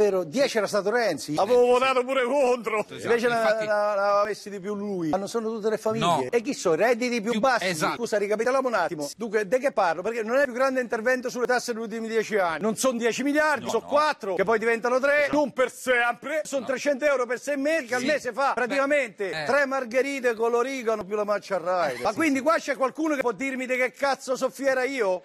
Vero, 10 era stato Renzi. Avevo votato pure contro. Esatto. Invece Infatti... l'aveva messi di più lui. Ma non sono tutte le famiglie. No. E chi sono? Redditi più, più bassi. Esatto. Scusa, ricapitoliamo un attimo. Dunque, di che parlo? Perché non è il più grande intervento sulle tasse negli ultimi 10 anni. Non sono 10 miliardi, no, sono no. 4, che poi diventano 3. Esatto. Non per sempre. Sono 300 euro per 6 mesi, che sì. al mese fa praticamente Beh, eh. 3 margherite con l'origano più la maccia al Ma sì, quindi qua c'è qualcuno che può dirmi di che cazzo soffiera io?